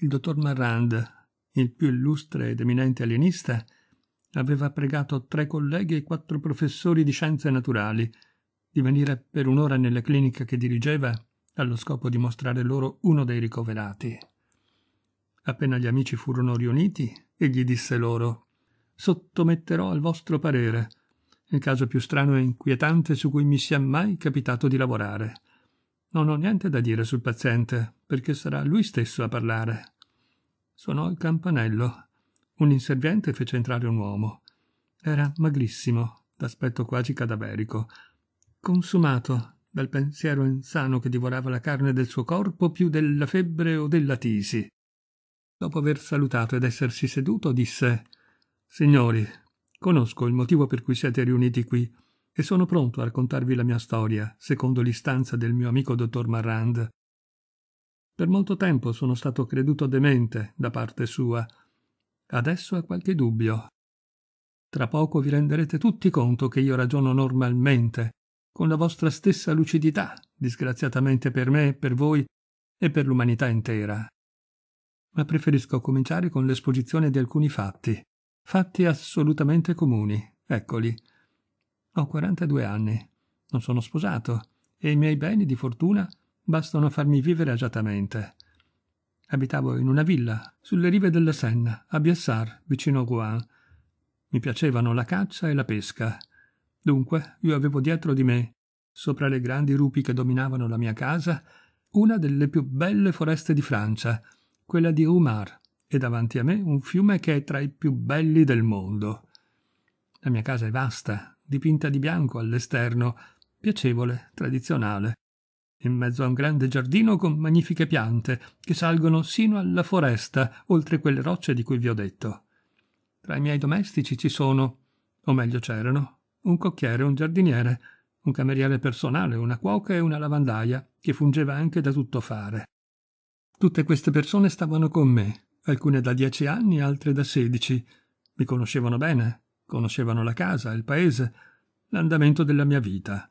il dottor Marrand, il più illustre ed eminente alienista, aveva pregato tre colleghi e quattro professori di scienze naturali di venire per un'ora nella clinica che dirigeva allo scopo di mostrare loro uno dei ricoverati. Appena gli amici furono riuniti, egli disse loro Sottometterò al vostro parere il caso più strano e inquietante su cui mi sia mai capitato di lavorare. Non ho niente da dire sul paziente, perché sarà lui stesso a parlare. Suonò il campanello. Un inserviente fece entrare un uomo. Era magrissimo, d'aspetto quasi cadaverico, consumato dal pensiero insano che divorava la carne del suo corpo più della febbre o della tisi. Dopo aver salutato ed essersi seduto, disse Signori, conosco il motivo per cui siete riuniti qui e sono pronto a raccontarvi la mia storia, secondo l'istanza del mio amico dottor Marrand. Per molto tempo sono stato creduto demente da parte sua. Adesso ha qualche dubbio. Tra poco vi renderete tutti conto che io ragiono normalmente, con la vostra stessa lucidità, disgraziatamente per me, per voi e per l'umanità intera. Ma preferisco cominciare con l'esposizione di alcuni fatti, fatti assolutamente comuni, eccoli, ho 42 anni, non sono sposato e i miei beni di fortuna bastano a farmi vivere agiatamente. Abitavo in una villa sulle rive della Senna, a Biassar, vicino a Rouen. Mi piacevano la caccia e la pesca. Dunque, io avevo dietro di me, sopra le grandi rupi che dominavano la mia casa, una delle più belle foreste di Francia, quella di Roumar, e davanti a me un fiume che è tra i più belli del mondo. La mia casa è vasta, dipinta di bianco all'esterno, piacevole, tradizionale, in mezzo a un grande giardino con magnifiche piante che salgono sino alla foresta, oltre quelle rocce di cui vi ho detto. Tra i miei domestici ci sono, o meglio c'erano, un cocchiere, un giardiniere, un cameriere personale, una cuoca e una lavandaia, che fungeva anche da tutto fare. Tutte queste persone stavano con me, alcune da dieci anni, altre da sedici. Mi conoscevano bene, conoscevano la casa, il paese, l'andamento della mia vita.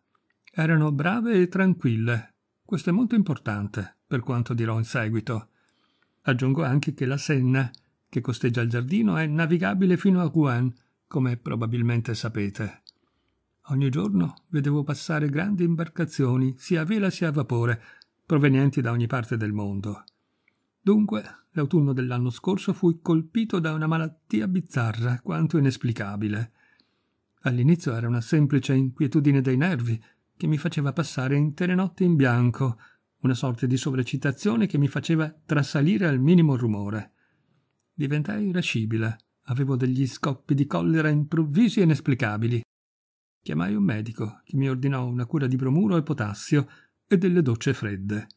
Erano brave e tranquille. Questo è molto importante, per quanto dirò in seguito. Aggiungo anche che la Senna, che costeggia il giardino, è navigabile fino a Rouen, come probabilmente sapete. Ogni giorno vedevo passare grandi imbarcazioni, sia a vela sia a vapore, provenienti da ogni parte del mondo. Dunque, l'autunno dell'anno scorso fui colpito da una malattia bizzarra quanto inesplicabile. All'inizio era una semplice inquietudine dei nervi che mi faceva passare intere notti in bianco, una sorta di sovreccitazione che mi faceva trasalire al minimo rumore. Diventai irascibile, avevo degli scoppi di collera improvvisi e inesplicabili. Chiamai un medico che mi ordinò una cura di bromuro e potassio e delle docce fredde.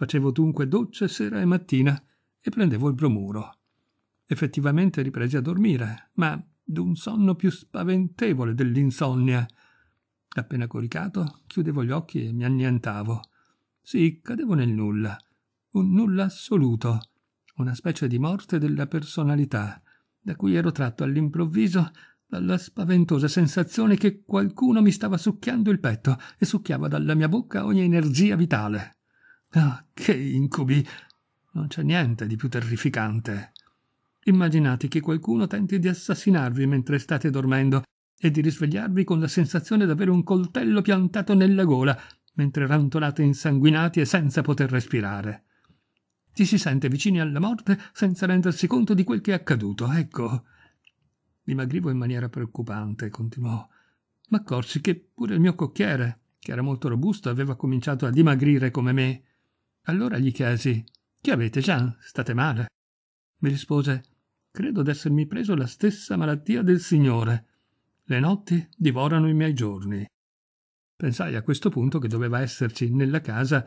Facevo dunque docce sera e mattina e prendevo il bromuro. Effettivamente ripresi a dormire, ma d'un sonno più spaventevole dell'insonnia. Appena coricato, chiudevo gli occhi e mi annientavo. Sì, cadevo nel nulla, un nulla assoluto, una specie di morte della personalità, da cui ero tratto all'improvviso dalla spaventosa sensazione che qualcuno mi stava succhiando il petto e succhiava dalla mia bocca ogni energia vitale. Ah, che incubi! Non c'è niente di più terrificante. Immaginate che qualcuno tenti di assassinarvi mentre state dormendo e di risvegliarvi con la sensazione d'avere un coltello piantato nella gola mentre rantolate insanguinati e senza poter respirare. Ci si sente vicini alla morte senza rendersi conto di quel che è accaduto, ecco. Dimagrivo in maniera preoccupante, continuò. M'accorsi che pure il mio cocchiere, che era molto robusto, aveva cominciato a dimagrire come me. Allora gli chiesi Che avete, Jean? State male? Mi rispose Credo d'essermi preso la stessa malattia del Signore. Le notti divorano i miei giorni. Pensai a questo punto che doveva esserci nella casa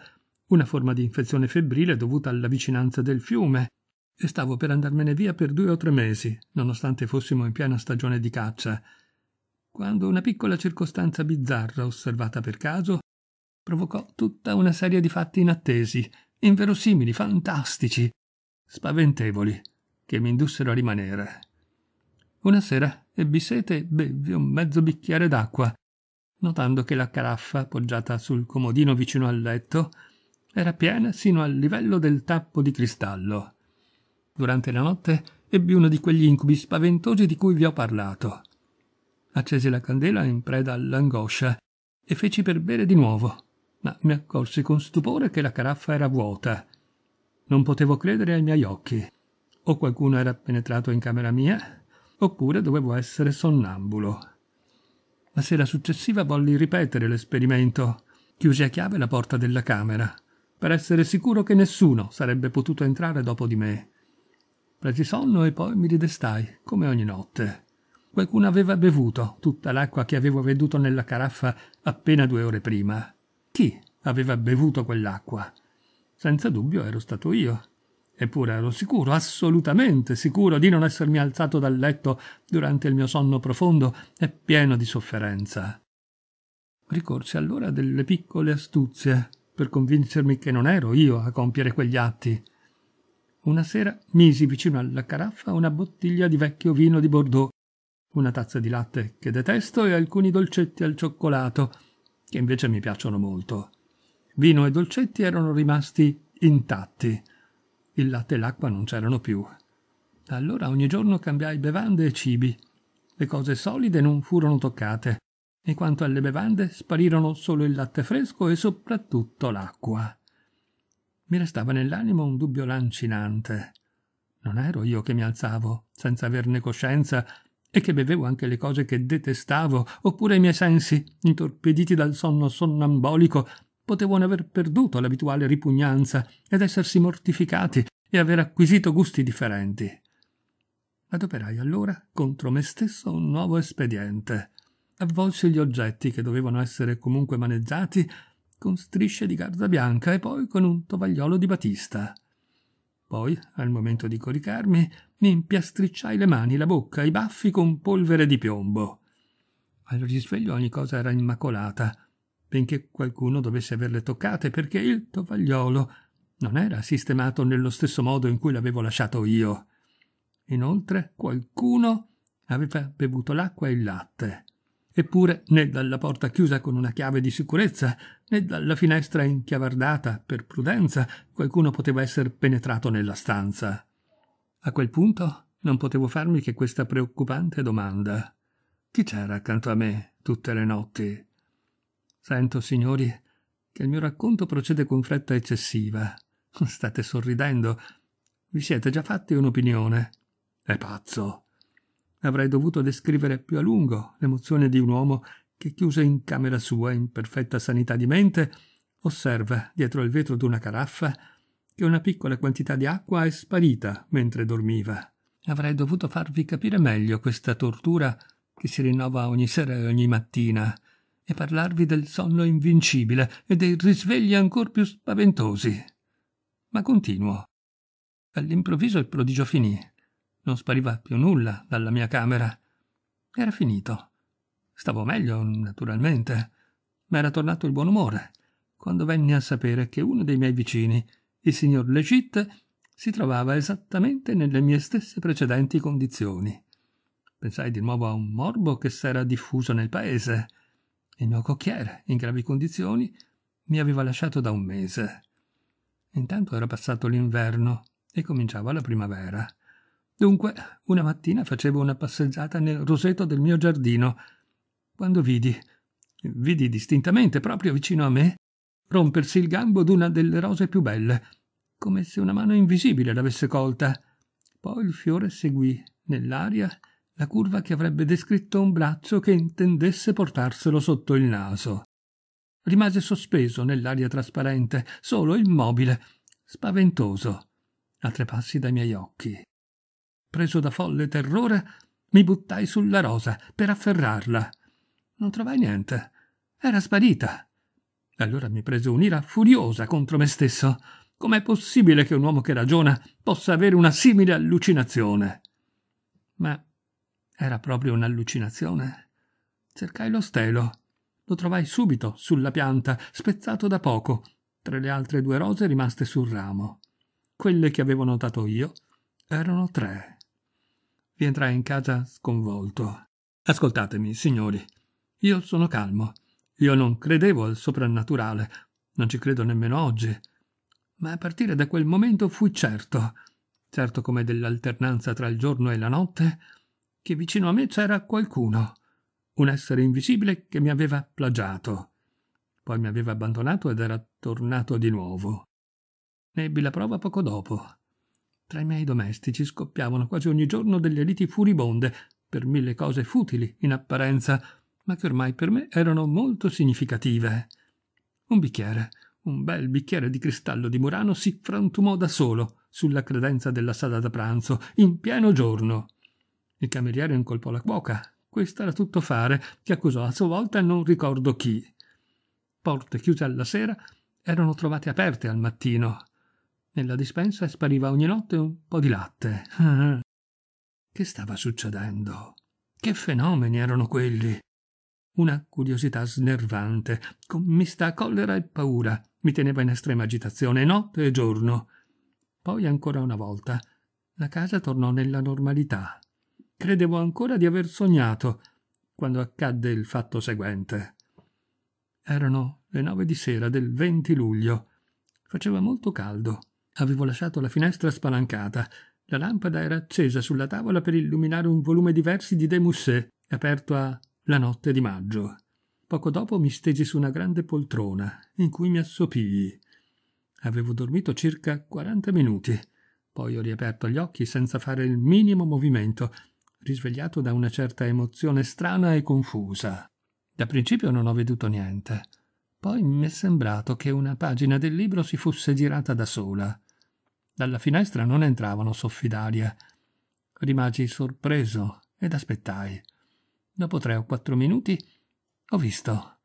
una forma di infezione febbrile dovuta alla vicinanza del fiume, e stavo per andarmene via per due o tre mesi, nonostante fossimo in piena stagione di caccia, quando una piccola circostanza bizzarra osservata per caso provocò tutta una serie di fatti inattesi, inverosimili, fantastici, spaventevoli, che mi indussero a rimanere. Una sera ebbi sete e bevvi un mezzo bicchiere d'acqua, notando che la caraffa poggiata sul comodino vicino al letto era piena sino al livello del tappo di cristallo. Durante la notte ebbi uno di quegli incubi spaventosi di cui vi ho parlato. Accesi la candela in preda all'angoscia e feci per bere di nuovo ma mi accorsi con stupore che la caraffa era vuota. Non potevo credere ai miei occhi. O qualcuno era penetrato in camera mia, oppure dovevo essere sonnambulo. La sera successiva volli ripetere l'esperimento. Chiusi a chiave la porta della camera, per essere sicuro che nessuno sarebbe potuto entrare dopo di me. Presi sonno e poi mi ridestai, come ogni notte. Qualcuno aveva bevuto tutta l'acqua che avevo veduto nella caraffa appena due ore prima. Chi aveva bevuto quell'acqua? Senza dubbio ero stato io. Eppure ero sicuro, assolutamente sicuro, di non essermi alzato dal letto durante il mio sonno profondo e pieno di sofferenza. Ricorsi allora delle piccole astuzie per convincermi che non ero io a compiere quegli atti. Una sera misi vicino alla caraffa una bottiglia di vecchio vino di Bordeaux, una tazza di latte che detesto e alcuni dolcetti al cioccolato che invece mi piacciono molto. Vino e dolcetti erano rimasti intatti. Il latte e l'acqua non c'erano più. Allora ogni giorno cambiai bevande e cibi. Le cose solide non furono toccate, e quanto alle bevande sparirono solo il latte fresco e soprattutto l'acqua. Mi restava nell'animo un dubbio lancinante. Non ero io che mi alzavo, senza averne coscienza, e che bevevo anche le cose che detestavo, oppure i miei sensi, intorpiditi dal sonno sonnambolico, potevano aver perduto l'abituale ripugnanza ed essersi mortificati e aver acquisito gusti differenti. Adoperai allora contro me stesso un nuovo espediente. Avvolsi gli oggetti che dovevano essere comunque maneggiati con strisce di garza bianca e poi con un tovagliolo di batista. Poi, al momento di coricarmi, mi impiastricciai le mani, la bocca, i baffi con polvere di piombo. Al risveglio ogni cosa era immacolata, benché qualcuno dovesse averle toccate, perché il tovagliolo non era sistemato nello stesso modo in cui l'avevo lasciato io. Inoltre, qualcuno aveva bevuto l'acqua e il latte. Eppure né dalla porta chiusa con una chiave di sicurezza, né dalla finestra inchiavardata per prudenza qualcuno poteva essere penetrato nella stanza. A quel punto non potevo farmi che questa preoccupante domanda. Chi c'era accanto a me tutte le notti? Sento, signori, che il mio racconto procede con fretta eccessiva. State sorridendo. Vi siete già fatti un'opinione. È pazzo. Avrei dovuto descrivere più a lungo l'emozione di un uomo che, chiuso in camera sua in perfetta sanità di mente, osserva, dietro il vetro d'una caraffa, che una piccola quantità di acqua è sparita mentre dormiva. Avrei dovuto farvi capire meglio questa tortura che si rinnova ogni sera e ogni mattina, e parlarvi del sonno invincibile e dei risvegli ancor più spaventosi. Ma continuo. All'improvviso il prodigio finì. Non spariva più nulla dalla mia camera. Era finito. Stavo meglio, naturalmente. Ma era tornato il buon umore quando venni a sapere che uno dei miei vicini, il signor Lecit, si trovava esattamente nelle mie stesse precedenti condizioni. Pensai di nuovo a un morbo che s'era diffuso nel paese. Il mio cocchiere, in gravi condizioni, mi aveva lasciato da un mese. Intanto era passato l'inverno e cominciava la primavera. Dunque, una mattina facevo una passeggiata nel roseto del mio giardino, quando vidi, vidi distintamente, proprio vicino a me, rompersi il gambo d'una delle rose più belle, come se una mano invisibile l'avesse colta. Poi il fiore seguì nell'aria la curva che avrebbe descritto un braccio che intendesse portarselo sotto il naso. Rimase sospeso nell'aria trasparente, solo immobile, spaventoso, a tre passi dai miei occhi preso da folle terrore, mi buttai sulla rosa per afferrarla. Non trovai niente. Era sparita. Allora mi prese un'ira furiosa contro me stesso. Com'è possibile che un uomo che ragiona possa avere una simile allucinazione? Ma era proprio un'allucinazione. Cercai lo stelo. Lo trovai subito sulla pianta, spezzato da poco, tra le altre due rose rimaste sul ramo. Quelle che avevo notato io erano tre rientrai in casa sconvolto. Ascoltatemi, signori. Io sono calmo. Io non credevo al soprannaturale. Non ci credo nemmeno oggi. Ma a partire da quel momento fui certo, certo come dell'alternanza tra il giorno e la notte, che vicino a me c'era qualcuno, un essere invisibile che mi aveva plagiato. Poi mi aveva abbandonato ed era tornato di nuovo. Ne ebbi la prova poco dopo. Tra i miei domestici scoppiavano quasi ogni giorno delle liti furibonde, per mille cose futili in apparenza, ma che ormai per me erano molto significative. Un bicchiere, un bel bicchiere di cristallo di Murano si frantumò da solo sulla credenza della sala da pranzo, in pieno giorno. Il cameriere incolpò la cuoca. Questa era tutto fare, che accusò a sua volta non ricordo chi. Porte chiuse alla sera erano trovate aperte al mattino. Nella dispensa spariva ogni notte un po' di latte. che stava succedendo? Che fenomeni erano quelli? Una curiosità snervante, commista a collera e paura, mi teneva in estrema agitazione notte e giorno. Poi ancora una volta la casa tornò nella normalità. Credevo ancora di aver sognato quando accadde il fatto seguente. Erano le nove di sera del 20 luglio. Faceva molto caldo Avevo lasciato la finestra spalancata. La lampada era accesa sulla tavola per illuminare un volume di versi di De Musset, aperto a La notte di maggio. Poco dopo mi stesi su una grande poltrona, in cui mi assopii. Avevo dormito circa 40 minuti. Poi ho riaperto gli occhi senza fare il minimo movimento, risvegliato da una certa emozione strana e confusa. Da principio non ho veduto niente. Poi mi è sembrato che una pagina del libro si fosse girata da sola. Dalla finestra non entravano soffi d'aria. Rimasi sorpreso ed aspettai. Dopo tre o quattro minuti ho visto.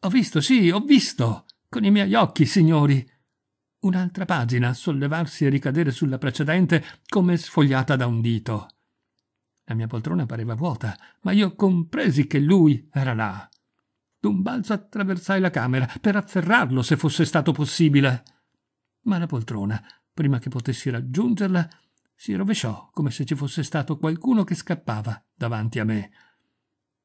Ho visto, sì, ho visto. Con i miei occhi, signori. Un'altra pagina sollevarsi e ricadere sulla precedente come sfogliata da un dito. La mia poltrona pareva vuota, ma io compresi che lui era là. D'un balzo attraversai la camera per afferrarlo se fosse stato possibile. Ma la poltrona prima che potessi raggiungerla, si rovesciò come se ci fosse stato qualcuno che scappava davanti a me.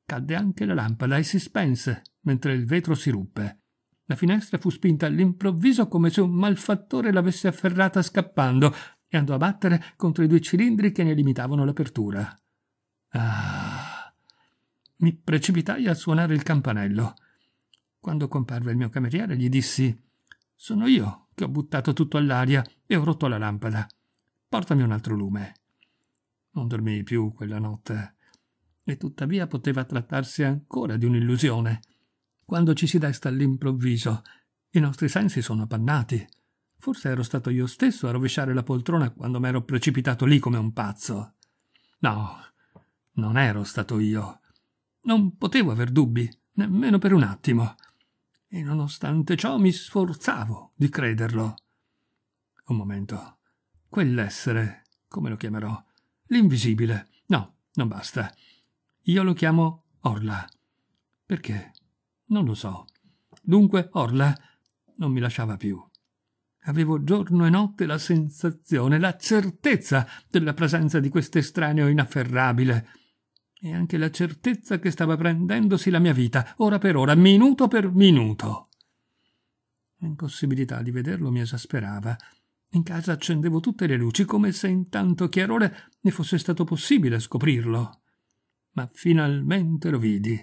Cadde anche la lampada e si spense mentre il vetro si ruppe. La finestra fu spinta all'improvviso come se un malfattore l'avesse afferrata scappando e andò a battere contro i due cilindri che ne limitavano l'apertura. Ah! Mi precipitai a suonare il campanello. Quando comparve il mio cameriere gli dissi Sono io, che ho buttato tutto all'aria e ho rotto la lampada. Portami un altro lume. Non dormii più quella notte. E tuttavia poteva trattarsi ancora di un'illusione. Quando ci si desta all'improvviso, i nostri sensi sono appannati. Forse ero stato io stesso a rovesciare la poltrona quando m'ero precipitato lì come un pazzo. No, non ero stato io. Non potevo aver dubbi, nemmeno per un attimo e nonostante ciò mi sforzavo di crederlo. Un momento. Quell'essere, come lo chiamerò? L'invisibile. No, non basta. Io lo chiamo Orla. Perché? Non lo so. Dunque Orla non mi lasciava più. Avevo giorno e notte la sensazione, la certezza della presenza di quest'estraneo inafferrabile, e anche la certezza che stava prendendosi la mia vita, ora per ora, minuto per minuto. L'impossibilità di vederlo mi esasperava. In casa accendevo tutte le luci, come se in tanto chiarore ne fosse stato possibile scoprirlo. Ma finalmente lo vidi.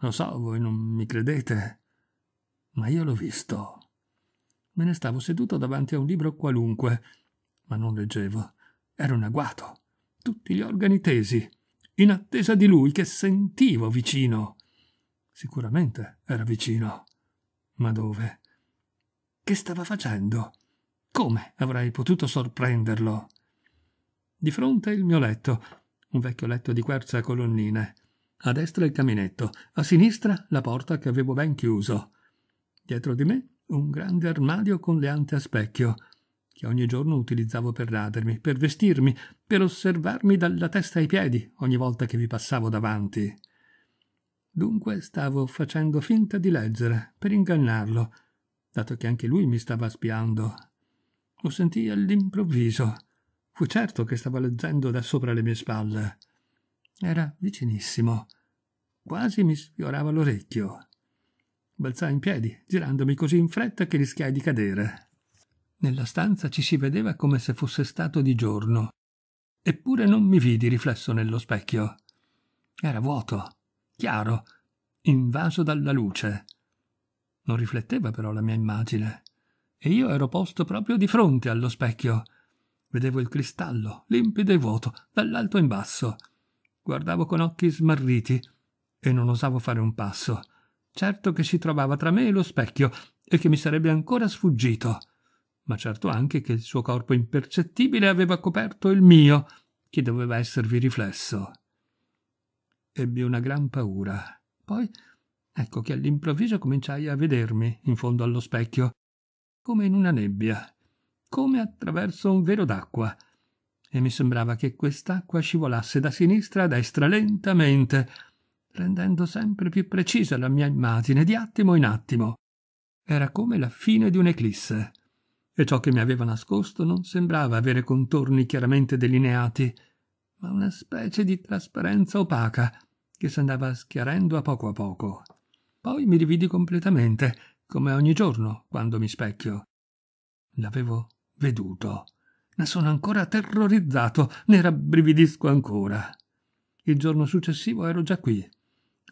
Lo so, voi non mi credete, ma io l'ho visto. Me ne stavo seduto davanti a un libro qualunque, ma non leggevo. Era un agguato. Tutti gli organi tesi, in attesa di lui che sentivo vicino. Sicuramente era vicino. Ma dove? Che stava facendo? Come avrei potuto sorprenderlo? Di fronte il mio letto, un vecchio letto di querce a colonnine. A destra il caminetto, a sinistra la porta che avevo ben chiuso. Dietro di me un grande armadio con le ante a specchio che ogni giorno utilizzavo per radermi, per vestirmi, per osservarmi dalla testa ai piedi ogni volta che vi passavo davanti. Dunque stavo facendo finta di leggere, per ingannarlo, dato che anche lui mi stava spiando. Lo sentii all'improvviso. Fu certo che stava leggendo da sopra le mie spalle. Era vicinissimo. Quasi mi sfiorava l'orecchio. Balzai in piedi, girandomi così in fretta che rischiai di cadere. Nella stanza ci si vedeva come se fosse stato di giorno. Eppure non mi vidi riflesso nello specchio. Era vuoto, chiaro, invaso dalla luce. Non rifletteva però la mia immagine. E io ero posto proprio di fronte allo specchio. Vedevo il cristallo, limpido e vuoto, dall'alto in basso. Guardavo con occhi smarriti e non osavo fare un passo. Certo che si trovava tra me e lo specchio e che mi sarebbe ancora sfuggito ma certo eh. anche che il suo corpo impercettibile aveva coperto il mio, che doveva esservi riflesso. Ebbi una gran paura. Poi ecco che all'improvviso cominciai a vedermi in fondo allo specchio, come in una nebbia, come attraverso un velo d'acqua, e mi sembrava che quest'acqua scivolasse da sinistra a destra lentamente, rendendo sempre più precisa la mia immagine di attimo in attimo. Era come la fine di un'eclisse e ciò che mi aveva nascosto non sembrava avere contorni chiaramente delineati, ma una specie di trasparenza opaca che si andava schiarendo a poco a poco. Poi mi rividi completamente, come ogni giorno quando mi specchio. L'avevo veduto. Ne sono ancora terrorizzato, ne rabbrividisco ancora. Il giorno successivo ero già qui.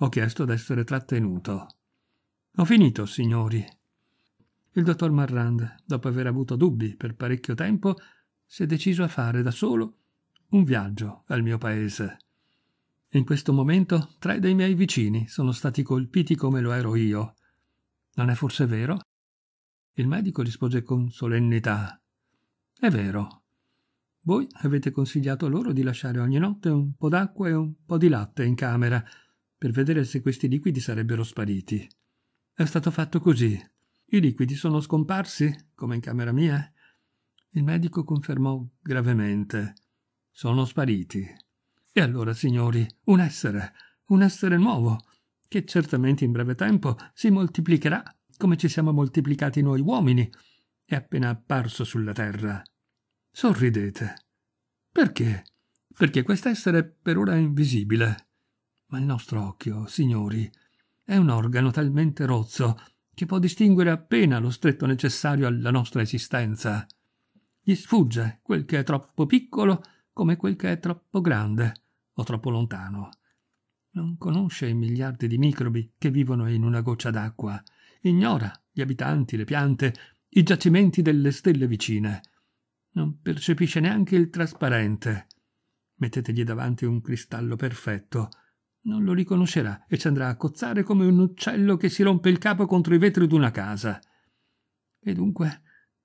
Ho chiesto d'essere trattenuto. Ho finito, signori, il dottor Marrand, dopo aver avuto dubbi per parecchio tempo, si è deciso a fare da solo un viaggio al mio paese. In questo momento tre dei miei vicini sono stati colpiti come lo ero io. Non è forse vero? Il medico rispose con solennità. È vero. Voi avete consigliato loro di lasciare ogni notte un po' d'acqua e un po' di latte in camera per vedere se questi liquidi sarebbero spariti. È stato fatto così. I liquidi sono scomparsi, come in camera mia? Il medico confermò gravemente. Sono spariti. E allora, signori, un essere, un essere nuovo, che certamente in breve tempo si moltiplicherà come ci siamo moltiplicati noi uomini, è appena apparso sulla terra. Sorridete. Perché? Perché quest'essere per ora è invisibile. Ma il nostro occhio, signori, è un organo talmente rozzo che può distinguere appena lo stretto necessario alla nostra esistenza. Gli sfugge quel che è troppo piccolo come quel che è troppo grande o troppo lontano. Non conosce i miliardi di microbi che vivono in una goccia d'acqua, ignora gli abitanti, le piante, i giacimenti delle stelle vicine. Non percepisce neanche il trasparente. Mettetegli davanti un cristallo perfetto, non lo riconoscerà e ci andrà a cozzare come un uccello che si rompe il capo contro i vetri d'una casa. E dunque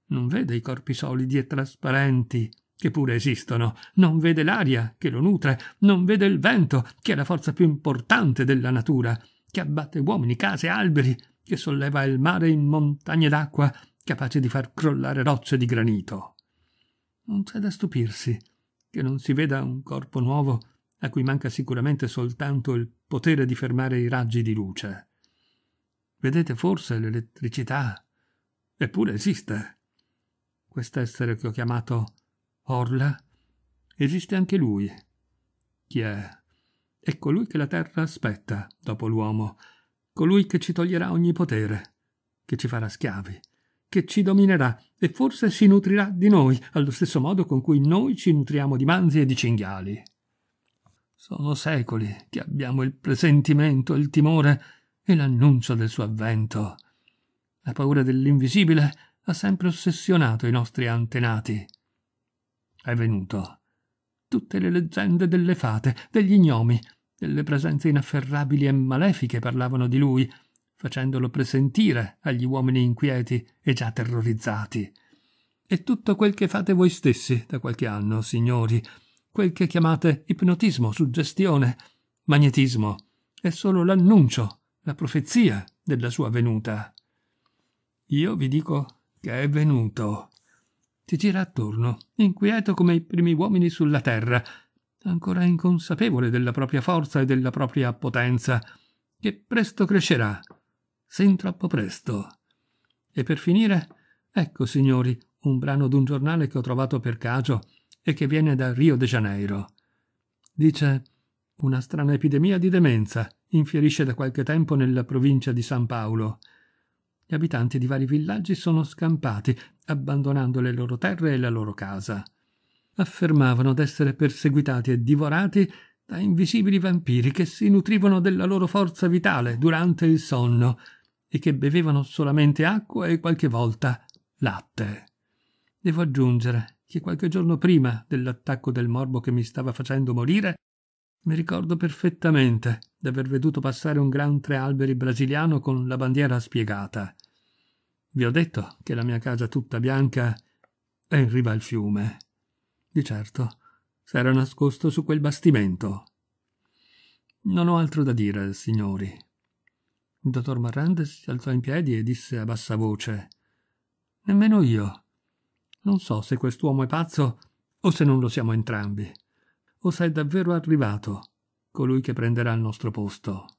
non vede i corpi solidi e trasparenti, che pure esistono, non vede l'aria che lo nutre, non vede il vento, che è la forza più importante della natura, che abbatte uomini, case, alberi, che solleva il mare in montagne d'acqua, capace di far crollare rocce di granito. Non c'è da stupirsi che non si veda un corpo nuovo a cui manca sicuramente soltanto il potere di fermare i raggi di luce. Vedete forse l'elettricità? Eppure esiste. Quest'essere che ho chiamato Orla? Esiste anche lui. Chi è? È colui che la terra aspetta, dopo l'uomo, colui che ci toglierà ogni potere, che ci farà schiavi, che ci dominerà e forse si nutrirà di noi, allo stesso modo con cui noi ci nutriamo di manzi e di cinghiali. Sono secoli che abbiamo il presentimento, il timore e l'annuncio del suo avvento. La paura dell'invisibile ha sempre ossessionato i nostri antenati. È venuto. Tutte le leggende delle fate, degli gnomi, delle presenze inafferrabili e malefiche parlavano di lui, facendolo presentire agli uomini inquieti e già terrorizzati. E tutto quel che fate voi stessi da qualche anno, signori, Quel che chiamate ipnotismo, suggestione, magnetismo, è solo l'annuncio, la profezia della sua venuta. Io vi dico che è venuto. Ti gira attorno, inquieto come i primi uomini sulla terra, ancora inconsapevole della propria forza e della propria potenza, che presto crescerà, sin troppo presto. E per finire, ecco, signori, un brano d'un giornale che ho trovato per caso e che viene da Rio de Janeiro. Dice una strana epidemia di demenza infierisce da qualche tempo nella provincia di San Paolo. Gli abitanti di vari villaggi sono scampati, abbandonando le loro terre e la loro casa. Affermavano d'essere perseguitati e divorati da invisibili vampiri che si nutrivano della loro forza vitale durante il sonno e che bevevano solamente acqua e qualche volta latte. Devo aggiungere che qualche giorno prima dell'attacco del morbo che mi stava facendo morire, mi ricordo perfettamente d'aver veduto passare un gran tre alberi brasiliano con la bandiera spiegata. Vi ho detto che la mia casa tutta bianca è in riva al fiume. Di certo, s'era nascosto su quel bastimento. Non ho altro da dire, signori. Il dottor Marrande si alzò in piedi e disse a bassa voce Nemmeno io non so se quest'uomo è pazzo o se non lo siamo entrambi, o se è davvero arrivato colui che prenderà il nostro posto.